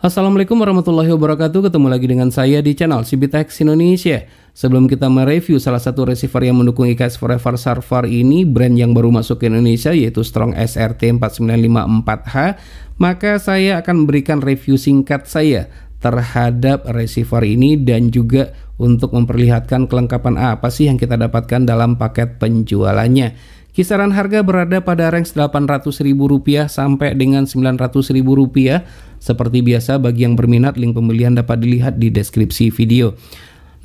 Assalamualaikum warahmatullahi wabarakatuh. Ketemu lagi dengan saya di channel CBTech Indonesia. Sebelum kita mereview salah satu receiver yang mendukung IKS Forever Server ini, brand yang baru masuk ke Indonesia yaitu Strong SRT4954H, maka saya akan memberikan review singkat saya terhadap receiver ini dan juga untuk memperlihatkan kelengkapan apa sih yang kita dapatkan dalam paket penjualannya. Kisaran harga berada pada range Rp800.000 sampai dengan Rp900.000. Seperti biasa bagi yang berminat link pembelian dapat dilihat di deskripsi video.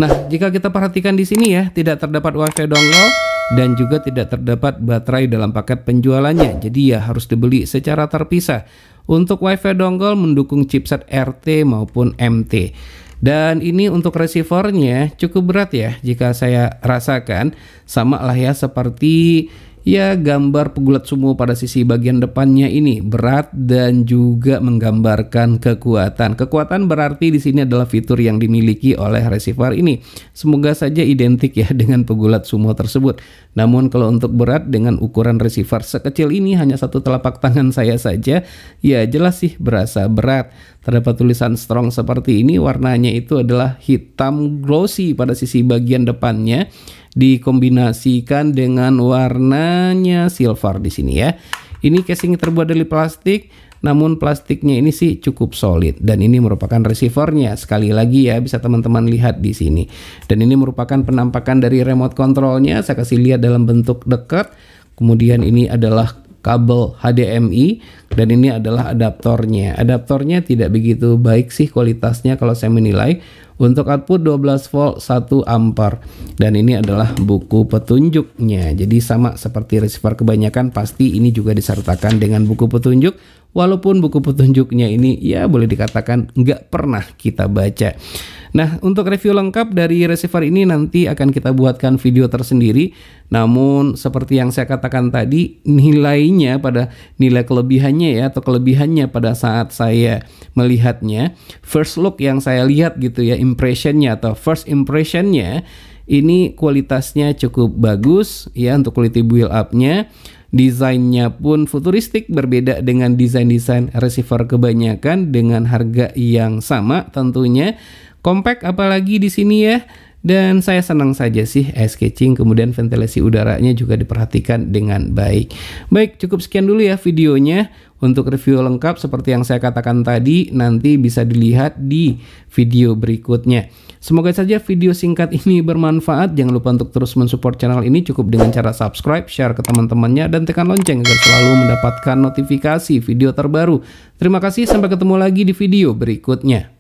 Nah, jika kita perhatikan di sini ya, tidak terdapat WiFi dongle dan juga tidak terdapat baterai dalam paket penjualannya. Jadi ya harus dibeli secara terpisah. Untuk WiFi dongle mendukung chipset RT maupun MT. Dan ini untuk receivernya cukup berat ya jika saya rasakan sama lah ya seperti Ya, gambar pegulat sumo pada sisi bagian depannya ini berat dan juga menggambarkan kekuatan. Kekuatan berarti di sini adalah fitur yang dimiliki oleh receiver ini. Semoga saja identik ya dengan pegulat sumo tersebut. Namun kalau untuk berat dengan ukuran receiver sekecil ini hanya satu telapak tangan saya saja, ya jelas sih berasa berat. Terdapat tulisan strong seperti ini, warnanya itu adalah hitam glossy pada sisi bagian depannya dikombinasikan dengan warnanya silver di sini ya. Ini casing terbuat dari plastik, namun plastiknya ini sih cukup solid dan ini merupakan receivernya. Sekali lagi ya bisa teman-teman lihat di sini. Dan ini merupakan penampakan dari remote controlnya. Saya kasih lihat dalam bentuk dekat. Kemudian ini adalah kabel HDMI dan ini adalah adaptornya. Adaptornya tidak begitu baik sih kualitasnya kalau saya menilai, untuk output 12 volt 1 ampere dan ini adalah buku petunjuknya. Jadi sama seperti receiver kebanyakan pasti ini juga disertakan dengan buku petunjuk walaupun buku petunjuknya ini ya boleh dikatakan nggak pernah kita baca. Nah, untuk review lengkap dari receiver ini nanti akan kita buatkan video tersendiri. Namun seperti yang saya katakan tadi, nilainya pada nilai kelebihannya ya atau kelebihannya pada saat saya melihatnya, first look yang saya lihat gitu ya impressionnya atau first impressionnya ini kualitasnya cukup bagus ya untuk quality build upnya Desainnya pun futuristik berbeda dengan desain-desain receiver kebanyakan dengan harga yang sama tentunya. Compact apalagi di sini ya dan saya senang saja sih ice sketching kemudian ventilasi udaranya juga diperhatikan dengan baik. Baik, cukup sekian dulu ya videonya. Untuk review lengkap seperti yang saya katakan tadi nanti bisa dilihat di video berikutnya. Semoga saja video singkat ini bermanfaat. Jangan lupa untuk terus mensupport channel ini cukup dengan cara subscribe, share ke teman-temannya dan tekan lonceng agar selalu mendapatkan notifikasi video terbaru. Terima kasih sampai ketemu lagi di video berikutnya.